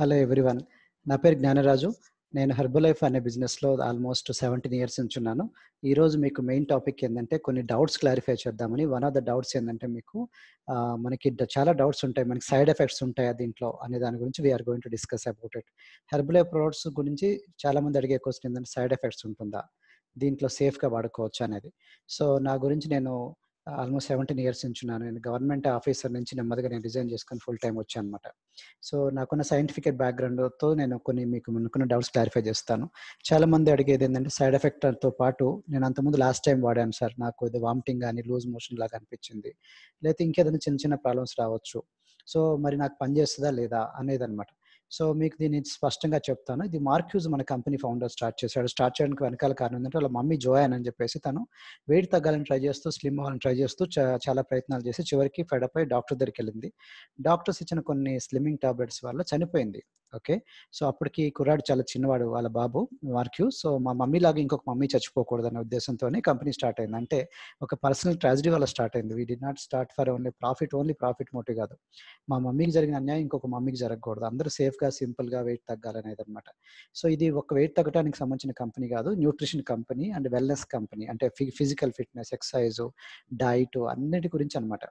hello everyone నా పేరు జ్ఞానరాజు నేను లైఫ్ అనే బిజినెస్లో ఆల్మోస్ట్ సెవెంటీన్ ఇయర్స్ నుంచి ఉన్నాను ఈరోజు మీకు మెయిన్ టాపిక్ ఏంటంటే కొన్ని డౌట్స్ క్లారిఫై చేద్దామని వన్ ఆఫ్ ద డౌట్స్ ఏంటంటే మీకు మనకి చాలా డౌట్స్ ఉంటాయి మనకి సైడ్ ఎఫెక్ట్స్ ఉంటాయి దీంట్లో అనే దాని గురించి we're going to discuss about it life products గురించి చాలామంది అడిగే క్వశ్చన్ ఏంటంటే సైడ్ ఎఫెక్ట్స్ ఉంటుందా దీంట్లో సేఫ్గా వాడుకోవచ్చు అనేది సో నా గురించి నేను ఆల్మోస్ట్ సెవెంటీన్ ఇయర్స్ నుంచి ఉన్నాను నేను గవర్నమెంట్ ఆఫీసర్ నుంచి నెమ్మదిగా నేను రిజైన్ చేసుకుని ఫుల్ టైం వచ్చాను అనమాట సో నాకున్న సైంటిఫిక్ బ్యాక్గ్రౌండ్తో నేను కొన్ని మీకు ముందుకున్న డౌట్స్ క్లారిఫై చేస్తాను చాలా మంది అడిగేది ఏంటంటే సైడ్ ఎఫెక్ట్తో పాటు నేను అంతకుముందు లాస్ట్ టైం వాడాను సార్ నాకు ఇది వామిటింగ్ కానీ లూజ్ మోషన్ లాగా అనిపించింది లేకపోతే ఇంకేదైనా చిన్న చిన్న ప్రాబ్లమ్స్ రావచ్చు సో మరి నాకు పనిచేస్తుందా లేదా అనేది అనమాట సో మీకు దీన్ని స్పష్టంగా చెప్తాను ఇది మార్క్యూజ్ మన కంపెనీ ఫౌండర్ స్టార్ట్ చేశాడు స్టార్ట్ చేయడానికి వెనకాల కారణం ఏంటంటే వాళ్ళ మమ్మీ జోయాన్ అని చెప్పేసి తను వెయిట్ తగ్గాలని ట్రై చేస్తూ స్లిమ్ అవ్వాలని ట్రై చేస్తూ చాలా ప్రయత్నాలు చేసి చివరికి ఫెడప్ డాక్టర్ దగ్గరికి వెళ్ళింది డాక్టర్స్ ఇచ్చిన కొన్ని స్లిమ్మింగ్ టాబ్లెట్స్ వల్ల చనిపోయింది ఓకే సో అప్పటికి కుర్రాడు చాలా చిన్నవాడు వాళ్ళ బాబు మార్క్యూ సో మా మమ్మీ లాగా ఇంకొక మమ్మీ చచ్చిపోకూడదు అనే ఉద్దేశంతోనే కంపెనీ స్టార్ట్ అయింది అంటే ఒక పర్సనల్ ట్రాజడీ వల్ల స్టార్ట్ అయింది we did not start for only profit only profit motive కాదు మా మమ్మీకి జరిగిన అన్యాయం ఇంకొక మమ్మీకి జరగకూడదు అందరూ సేఫ్ సేఫ్గా సింపుల్గా వెయిట్ తగ్గాలనేది అనమాట సో ఇది ఒక వెయిట్ తగ్గడానికి సంబంధించిన కంపెనీ కాదు nutrition company and wellness company అంటే ఫిజికల్ ఫిట్నెస్ ఎక్సర్సైజ్ డైట్ అన్నిటి గురించి అనమాట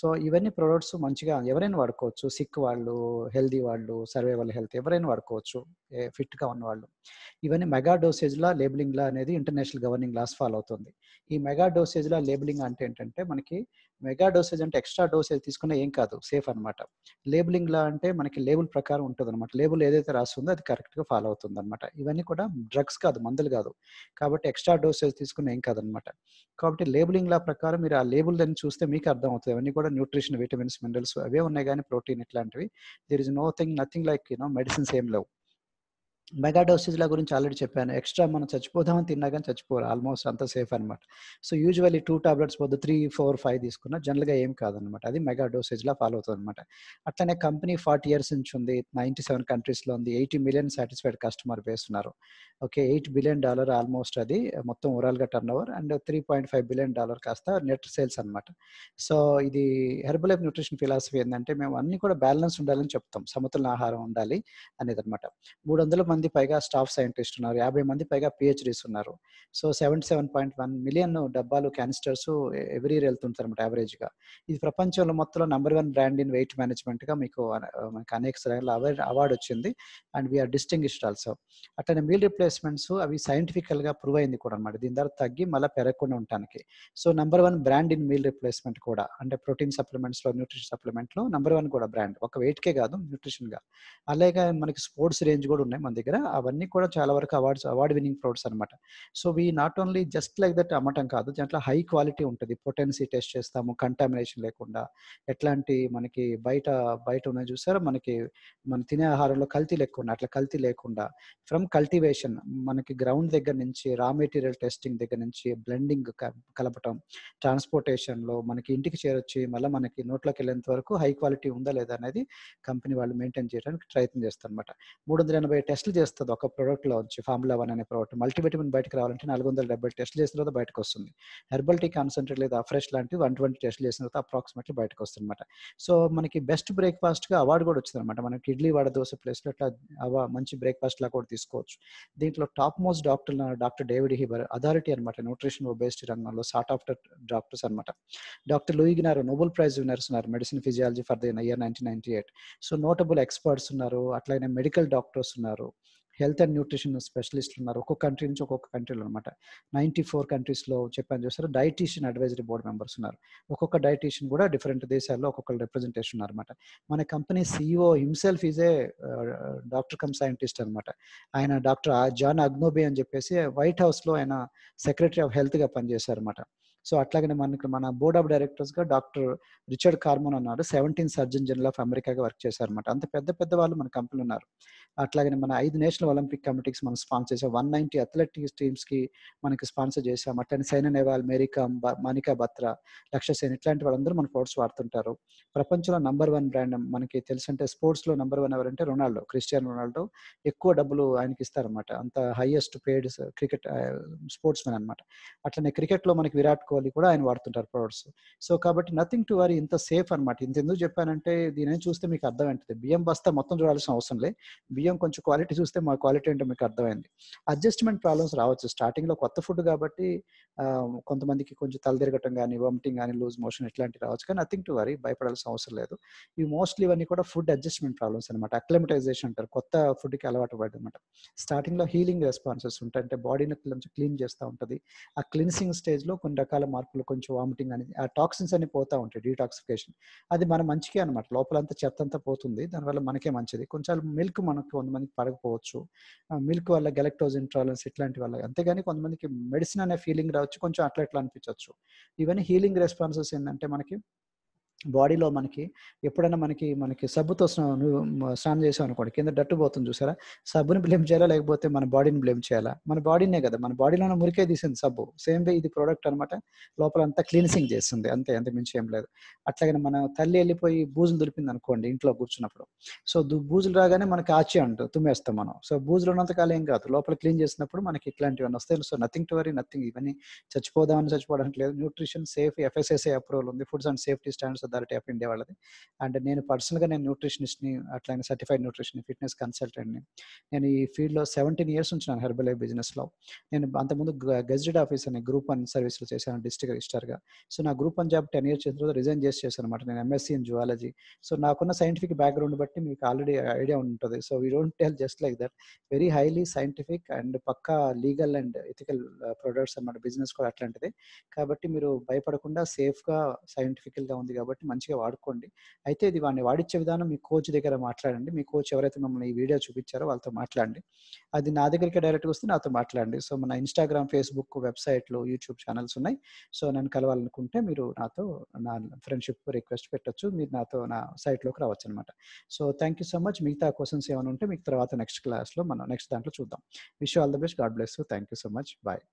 సో ఇవన్నీ ప్రొడక్ట్స్ మంచిగా ఎవరైనా వాడుకోవచ్చు సిక్ వాళ్ళు హెల్దీ వాళ్ళు సర్వే వాళ్ళ హెల్త్ ఎవరైనా వాడుకోవచ్చు ఫిట్గా ఉన్నవాళ్ళు ఇవన్నీ మెగా డోసేజ్లా లేబులింగ్లా అనేది ఇంటర్నేషనల్ గవర్నింగ్ లాస్ ఫాలో అవుతుంది ఈ మెగా డోసేజ్లా లేబులింగ్ అంటే ఏంటంటే మనకి మెగా డోసేజ్ అంటే ఎక్స్ట్రా డోసేజ్ తీసుకున్నా ఏం కాదు సేఫ్ అనమాట లా అంటే మనకి లేబుల్ ప్రకారం ఉంటుంది అనమాట లేబుల్ ఏదైతే రాస్తుందో అది కరెక్ట్ గా ఫాలో అవుతుంది అనమాట ఇవన్నీ కూడా డ్రగ్స్ కాదు మందులు కాదు కాబట్టి ఎక్స్ట్రా డోసేజ్ తీసుకున్నా ఏం కాదు అనమాట కాబట్టి లేబులింగ్ లా ప్రకారం మీరు ఆ లేబుల్ దాన్ని చూస్తే మీకు అర్థం అవుతుంది అవన్నీ కూడా న్యూట్రిషన్ విటమిన్స్ మినరల్స్ అవే ఉన్నాయి కానీ ప్రోటీన్ ఇట్లాంటివి there is no thing nothing like you know medicines ఏం లేవు మెగా డోసేజ్ల గురించి ఆల్రెడీ చెప్పాను ఎక్స్ట్రా మనం చచ్చిపోదామని తిన్నా కానీ చచ్చిపోరు ఆల్మోస్ట్ అంత సేఫ్ అనమాట సో యూజువల్లీ టూ టాబ్లెట్స్ పొద్దు త్రీ ఫోర్ ఫైవ్ తీసుకున్నా జనరల్గా ఏం కాదనమాట అది మెగా డోసేజ్లా ఫాలో అవుతుంది అనమాట అట్లనే కంపెనీ ఫార్టీ ఇయర్స్ నుంచి ఉంది నైంటీ సెవెన్ కంట్రీస్లో ఉంది eighty million satisfied customer base ఉన్నారు okay eight billion dollar almost అది మొత్తం ఓవరాల్గా turn over and three point five billion dollar కాస్త నెట్ సేల్స్ అనమాట సో ఇది హెర్బల్ ఎఫ్ న్యూట్రిషన్ ఫిలాసఫీ ఏంటంటే మేము అన్ని కూడా బ్యాలెన్స్ ఉండాలని చెప్తాం సమతుల్య ఆహారం ఉండాలి అనేది అనమాట మూడు వందల మంది మంది పైగా స్టాఫ్ సైంటిస్ట్ ఉన్నారు యాభై మంది పైగా పిహెచ్డీస్ ఉన్నారు so seventy seven point one million డబ్బాలు క్యానిస్టర్స్ ఎవ్రీ ఇయర్ వెళ్తుంటారు అనమాట యావరేజ్గా ఇది ప్రపంచంలో మొత్తంలో number one brand in weight మేనేజ్మెంట్గా మీకు మనకి అనేక స్థాయిలో అవార్డు వచ్చింది అండ్ వీఆర్ డిస్టింగ్విష్డ్ ఆల్సో అట్లనే మీల్ రిప్లేస్మెంట్స్ అవి సైంటిఫికల్గా ప్రూవ్ అయింది కూడా అనమాట దీని ద్వారా తగ్గి మళ్ళీ పెరగకుండా ఉండటానికి so number one brand in meal replacement కూడా అంటే ప్రోటీన్ సప్లిమెంట్స్లో న్యూట్రిషన్ సప్లిమెంట్లో నెంబర్ వన్ కూడా బ్రాండ్ ఒక వెయిట్కే కాదు న్యూట్రిషన్గా అలాగే మనకి స్పోర్ట్స్ రేంజ్ కూడా ఉన్నాయి మన దగ్గర దగ్గర అవన్నీ కూడా చాలా వరకు అవార్డ్స్ అవార్డ్ వినింగ్ ఫ్రూట్స్ అనమాట so we not only just like that అమ్మటం కాదు దాంట్లో హై క్వాలిటీ ఉంటుంది పొటెన్సీ టెస్ట్ చేస్తాము కంటామినేషన్ లేకుండా ఎట్లాంటి మనకి బయట బయట ఉన్న చూసారా మనకి మనం తినే ఆహారంలో కల్తీ లేకుండా అట్లా కల్తీ లేకుండా ఫ్రమ్ కల్టివేషన్ మనకి గ్రౌండ్ దగ్గర నుంచి రా మెటీరియల్ టెస్టింగ్ దగ్గర నుంచి బ్లెండింగ్ కలపటం ట్రాన్స్పోర్టేషన్లో మనకి ఇంటికి చేరొచ్చి మళ్ళీ మనకి నోట్లోకి వెళ్ళేంత వరకు హై క్వాలిటీ ఉందా లేదా అనేది కంపెనీ వాళ్ళు మెయింటైన్ చేయడానికి ప్రయత్నం చేస్తారు అనమాట మూడు వందల ఎనభై టెస్టులు చేస్తుంది ఒక ప్రోడక్ట్లో నుంచి ఫార్ములా వన్ అనే ప్రోడక్ట్ మల్టీవిటమిన్ బయటకు రావాలంటే నాలుగు వందల డెబ్బై టెస్ట్ చేసిన తర్వాత బయటకు వస్తుంది హెర్బల్ టీ కాన్సన్ట్రేట్ లేదా ఫ్రెష్ లాంటివి వన్ ట్వంటీ టెస్ట్ చేసిన తర్వాత అప్రాక్సిమేట్లీ బయటకు వస్తుంది అనమాట సో మనకి బెస్ట్ బ్రేక్ఫాస్ట్గా అవార్డు కూడా వచ్చింది అనమాట మనకి ఇడ్లీ వడ దోశ ప్లేస్లో అట్లా మంచి బ్రేక్ఫాస్ట్ లా కూడా తీసుకోవచ్చు దీంట్లో top most doctor doctor David Heber authority అనమాట న్యూట్రిషన్ బేస్డ్ రంగంలో సార్ట్ ఆఫ్టర్ డాక్టర్స్ అనమాట doctor Louis Ignarro Nobel prize winners ఉన్నారు medicine physiology for the year nineteen ninety eight so notable experts ఉన్నారు అట్లాగే మెడికల్ డాక్టర్స్ ఉన్నారు health and nutrition specialist ఉన్నారు ఒక్కొక్క country నుంచి ఒక్కొక్క కంట్రీలో అనమాట నైంటీ ఫోర్ కంట్రీస్లో చెప్పాను చూస్తారు డైటీషియన్ అడ్వైజరీ బోర్డు మెంబర్స్ ఉన్నారు ఒక్కొక్క డైటీషియన్ కూడా డిఫరెంట్ దేశాల్లో ఒక్కొక్కరు రిప్రజెంటేషన్ ఉన్నారనమాట మన company CEO himself is a doctor cum scientist అనమాట ఆయన డాక్టర్ జాన్ అగ్నోబే అని చెప్పేసి వైట్ హౌస్లో ఆయన సెక్రటరీ ఆఫ్ హెల్త్గా పనిచేశారనమాట సో అట్లాగనే మన ఇక్కడ మన బోర్డ్ ఆఫ్ డైరెక్టర్స్ గా డాక్టర్ రిచర్డ్ కార్మోన్ అన్నారు సెవెంటీన్ సర్జన్ జనరల్ ఆఫ్ అమెరికాగా వర్క్ చేశారు అనమాట అంత పెద్ద పెద్ద వాళ్ళు మన కంపెనీలు ఉన్నారు అట్లాగనే మన ఐదు నేషనల్ ఒలింపిక్ కమిటీస్ మనం స్పాన్సర్ చేసాం వన్ నైన్టీ అథ్లెటిక్స్ టీమ్స్ కి మనకి స్పాన్సర్ చేసాం అట్లనే సైనా నెహ్వాల్ మేరీకామ్ మనికా బత్రా లక్ష్య సేన్ ఇట్లాంటి వాళ్ళందరూ మన స్పోర్ట్స్ వాడుతుంటారు ప్రపంచంలో నంబర్ వన్ బ్రాండ్ మనకి తెలుసంటే లో నంబర్ వన్ ఎవరంటే రొనాల్డో క్రిస్టియన్ రొనాల్డో ఎక్కువ డబ్బులు ఆయనకి ఇస్తారనమాట అంత highest paid cricket sports man అనమాట అట్లనే లో మనకి విరాట్ కోహ్లీ కూడా ఆయన వాడుతుంటారు ప్రొడక్ట్స్ సో కాబట్టి నథింగ్ టు వరీ ఇంత సేఫ్ అనమాట ఇంత ఎందుకు చెప్పానంటే దీని చూస్తే మీకు అర్థమైంటుంది బియ్యం బస్తా మొత్తం చూడాల్సిన అవసరం లేదు బియ్యం కొంచెం క్వాలిటీ చూస్తే మా క్వాలిటీ ఏంటో మీకు అర్థమైంది అడ్జస్ట్మెంట్ ప్రాబ్లమ్స్ రావచ్చు స్టార్టింగ్ లో కొత్త ఫుడ్ కాబట్టి కొంతమందికి కొంచెం తిరగటం కానీ వామిటింగ్ కానీ లూజ్ మోషన్ ఇట్లాంటివి రావచ్చు కానీ నథింగ్ టు వరీ భయపడాల్సిన అవసరం లేదు ఇవి మోస్ట్లీ ఇవన్నీ కూడా ఫుడ్ అడ్జస్ట్మెంట్ ప్రాబ్లమ్స్ అనమాట అక్లమటైజేషన్ అంటారు కొత్త ఫుడ్ కి అలవాటు పడమాట లో హీలింగ్ రెస్పాన్సెస్ ఉంటాయి అంటే బాడీని కొంచెం క్లీన్ చేస్తూ ఉంటుంది ఆ క్లిన్సింగ్ లో కొన్ని రకాల రకాల మార్పులు కొంచెం వామిటింగ్ అనేది ఆ టాక్సిన్స్ అన్ని పోతూ ఉంటాయి డీటాక్సిఫికేషన్ అది మన మంచికే అనమాట లోపలంతా చెత్తంతా పోతుంది దానివల్ల మనకే మంచిది కొంచెం మిల్క్ మనకు కొంతమందికి పడకపోవచ్చు మిల్క్ వల్ల గెలెక్టోజ్ ఇంట్రాలెన్స్ ఇట్లాంటి వల్ల అంతేగాని కొంతమందికి మెడిసిన్ అనే ఫీలింగ్ రావచ్చు కొంచెం అట్లా ఇట్లా అనిపించవచ్చు ఇవన్నీ హీలింగ్ రెస్పాన్సెస్ ఏంటంటే మనకి బాడీలో మనకి ఎప్పుడైనా మనకి మనకి సబ్బుతో స్నానం చేసాం అనుకోండి కింద డట్టు పోతుంది చూసారా సబ్బుని బ్లేమ్ చేయాలా లేకపోతే మన బాడీని బ్లేమ్ చేయాలా మన బాడీనే కదా మన బాడీలోనే మురికే తీసింది సబ్బు సేమ్ వే ఇది ప్రోడక్ట్ అనమాట లోపల అంతా క్లీన్సింగ్ చేస్తుంది అంతే అంత మించి ఏం లేదు అట్లాగే మన తల్లి వెళ్ళిపోయి బూజులు దొరిపింది అనుకోండి ఇంట్లో కూర్చున్నప్పుడు సో బూజులు రాగానే మనకి ఆచి అంటు తుమ్మేస్తాం మనం సో బూజులు ఉన్నంతకాలం ఏం కాదు లోపల క్లీన్ చేసినప్పుడు మనకి ఇట్లాంటివన్నీ వస్తాయి so nothing to worry nothing ఇవన్నీ చచ్చిపోదామని చచ్చిపోవడానికి లేదు న్యూట్రిషన్ సేఫ్ ఎఫ్ఎస్ఎస్ఏ అప్రూవల్ ఉంది foods and safety standards authority of India వాళ్ళది అండ్ నేను పర్సనల్గా నేను న్యూట్రిషనిస్ట్ని అట్లానే సర్టిఫైడ్ న్యూట్రిషన్ ఫిట్నెస్ కన్సల్టెంట్ని నేను ఈ ఫీల్డ్లో సెవెంటీన్ ఇయర్స్ ఉంచినాను హెర్బల్ బిజినెస్లో నేను అంతకుముందు గెజెడ్ ఆఫీస్ అనే గ్రూప్ వన్ సర్వీస్లో చేశాను డిస్ట్రిక్ట్ రిజిస్టర్గా సో నా group one job ten years చేసిన తర్వాత రిజైన్ చేసి చేశాను అనమాట నేను ఎంఎస్సీ ఇన్ జువాలజీ సో నాకున్న సైంటిఫిక్ బ్యాక్గ్రౌండ్ బట్టి మీకు ఆల్రెడీ ఐడియా ఉంటుంది so we don't tell just like that very highly scientific and పక్కా లీగల్ అండ్ ఎథికల్ ప్రొడక్ట్స్ అనమాట బిజినెస్ కూడా అట్లాంటిది కాబట్టి మీరు భయపడకుండా సేఫ్గా సైంటిఫికల్గా ఉంది కాబట్టి కాబట్టి మంచిగా వాడుకోండి అయితే ఇది వాడిని వాడిచ్చే విధానం మీ కోచ్ దగ్గర మాట్లాడండి మీ కోచ్ ఎవరైతే మమ్మల్ని ఈ వీడియో చూపించారో వాళ్ళతో మాట్లాడండి అది నా దగ్గరికి డైరెక్ట్గా వస్తే నాతో మాట్లాడండి సో మన ఇన్స్టాగ్రామ్ ఫేస్బుక్ వెబ్సైట్లు యూట్యూబ్ ఛానల్స్ ఉన్నాయి సో నన్ను కలవాలనుకుంటే మీరు నాతో నా ఫ్రెండ్షిప్ రిక్వెస్ట్ పెట్టచ్చు మీరు నాతో నా సైట్లోకి రావచ్చు అనమాట so thank you so much మిగతా క్వశ్చన్స్ ఏమైనా ఉంటే మీకు తర్వాత నెక్స్ట్ క్లాస్లో మనం నెక్స్ట్ దాంట్లో చూద్దాం wish all the best God bless thank you so much bye